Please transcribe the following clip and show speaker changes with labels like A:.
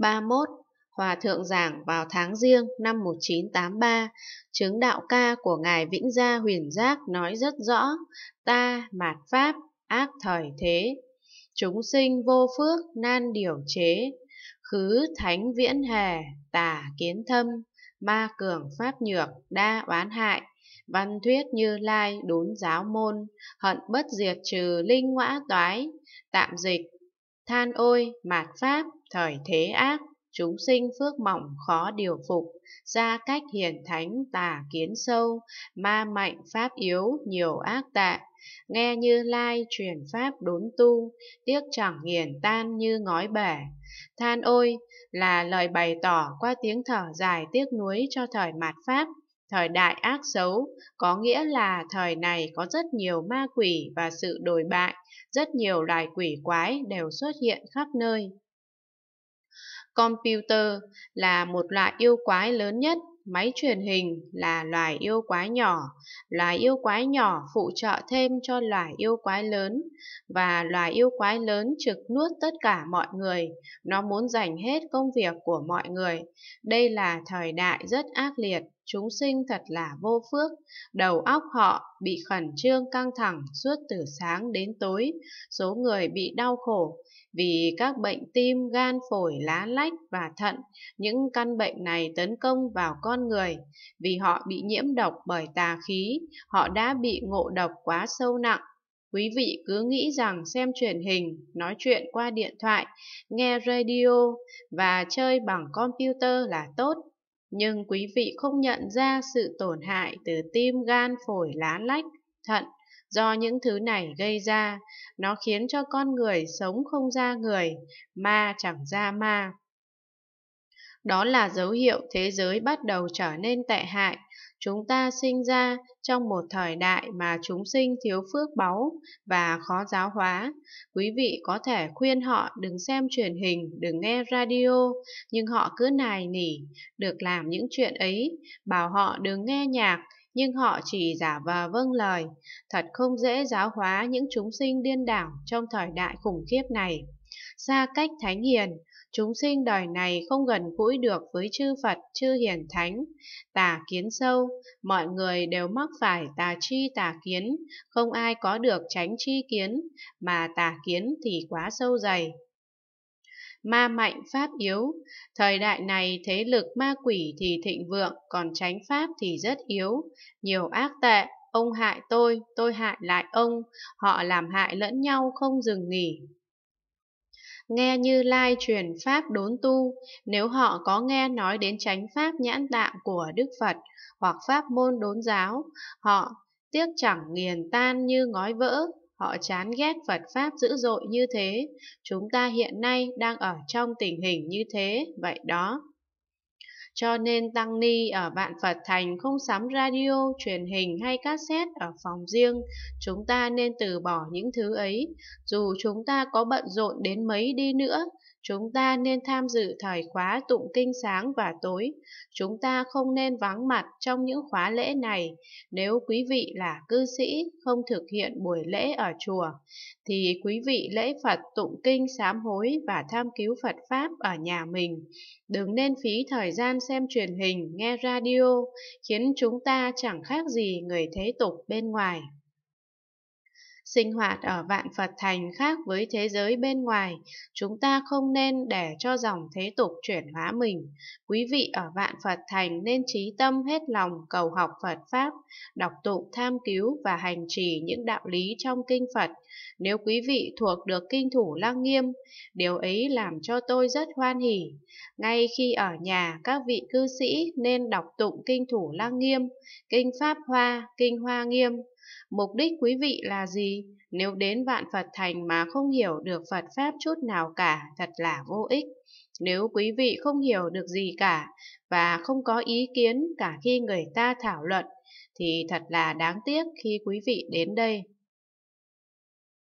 A: 31, Hòa Thượng giảng vào tháng riêng năm 1983, chứng đạo ca của Ngài Vĩnh Gia Huyền Giác nói rất rõ, ta mạt pháp, ác thời thế, chúng sinh vô phước nan điều chế, khứ thánh viễn hề, tà kiến thâm, ma cường pháp nhược, đa oán hại, văn thuyết như lai đốn giáo môn, hận bất diệt trừ linh ngõa toái, tạm dịch Than ôi, mạt pháp, thời thế ác, chúng sinh phước mỏng khó điều phục, ra cách hiền thánh tà kiến sâu, ma mạnh pháp yếu nhiều ác tạ. Nghe như lai truyền pháp đốn tu, tiếc chẳng nghiền tan như ngói bể. Than ôi, là lời bày tỏ qua tiếng thở dài tiếc nuối cho thời mạt pháp Thời đại ác xấu có nghĩa là thời này có rất nhiều ma quỷ và sự đồi bại, rất nhiều loài quỷ quái đều xuất hiện khắp nơi. Computer là một loại yêu quái lớn nhất, máy truyền hình là loài yêu quái nhỏ, loài yêu quái nhỏ phụ trợ thêm cho loài yêu quái lớn, và loài yêu quái lớn trực nuốt tất cả mọi người, nó muốn giành hết công việc của mọi người. Đây là thời đại rất ác liệt chúng sinh thật là vô phước, đầu óc họ bị khẩn trương căng thẳng suốt từ sáng đến tối, số người bị đau khổ vì các bệnh tim, gan, phổi, lá lách và thận, những căn bệnh này tấn công vào con người, vì họ bị nhiễm độc bởi tà khí, họ đã bị ngộ độc quá sâu nặng. Quý vị cứ nghĩ rằng xem truyền hình, nói chuyện qua điện thoại, nghe radio và chơi bằng computer là tốt nhưng quý vị không nhận ra sự tổn hại từ tim, gan, phổi, lá lách, thận do những thứ này gây ra. Nó khiến cho con người sống không ra người, ma chẳng ra ma. Đó là dấu hiệu thế giới bắt đầu trở nên tệ hại. Chúng ta sinh ra trong một thời đại mà chúng sinh thiếu phước báu và khó giáo hóa. Quý vị có thể khuyên họ đừng xem truyền hình, đừng nghe radio, nhưng họ cứ nài nỉ, được làm những chuyện ấy, bảo họ đừng nghe nhạc, nhưng họ chỉ giả vờ vâng lời. Thật không dễ giáo hóa những chúng sinh điên đảo trong thời đại khủng khiếp này xa cách thánh hiền, chúng sinh đời này không gần gũi được với chư Phật, chư hiền thánh, tà kiến sâu, mọi người đều mắc phải tà chi tà kiến, không ai có được tránh chi kiến, mà tà kiến thì quá sâu dày. Ma mạnh pháp yếu, thời đại này thế lực ma quỷ thì thịnh vượng, còn tránh pháp thì rất yếu, nhiều ác tệ, ông hại tôi, tôi hại lại ông, họ làm hại lẫn nhau không dừng nghỉ nghe Như Lai truyền pháp đốn tu, nếu họ có nghe nói đến chánh pháp nhãn tạng của Đức Phật hoặc pháp môn đốn giáo, họ tiếc chẳng nghiền tan như ngói vỡ, họ chán ghét Phật pháp dữ dội như thế. Chúng ta hiện nay đang ở trong tình hình như thế, vậy đó. Cho nên Tăng Ni ở Vạn Phật Thành không sắm radio, truyền hình hay cassette ở phòng riêng. Chúng ta nên từ bỏ những thứ ấy. Dù chúng ta có bận rộn đến mấy đi nữa, Chúng ta nên tham dự thời khóa tụng kinh sáng và tối. Chúng ta không nên vắng mặt trong những khóa lễ này. Nếu quý vị là cư sĩ không thực hiện buổi lễ ở chùa, thì quý vị lễ Phật tụng kinh sám hối và tham cứu Phật Pháp ở nhà mình. Đừng nên phí thời gian xem truyền hình, nghe radio, khiến chúng ta chẳng khác gì người thế tục bên ngoài. Sinh hoạt ở vạn Phật thành khác với thế giới bên ngoài, chúng ta không nên để cho dòng thế tục chuyển hóa mình. Quý vị ở vạn Phật thành nên trí tâm hết lòng cầu học Phật Pháp, đọc tụng tham cứu và hành trì những đạo lý trong kinh Phật. Nếu quý vị thuộc được kinh thủ lăng nghiêm, điều ấy làm cho tôi rất hoan hỉ. Ngay khi ở nhà, các vị cư sĩ nên đọc tụng kinh thủ lăng nghiêm, kinh Pháp Hoa, kinh Hoa Nghiêm, Mục đích quý vị là gì? Nếu đến vạn Phật thành mà không hiểu được Phật Pháp chút nào cả, thật là vô ích. Nếu quý vị không hiểu được gì cả và không có ý kiến cả khi người ta thảo luận, thì thật là đáng tiếc khi quý vị đến đây.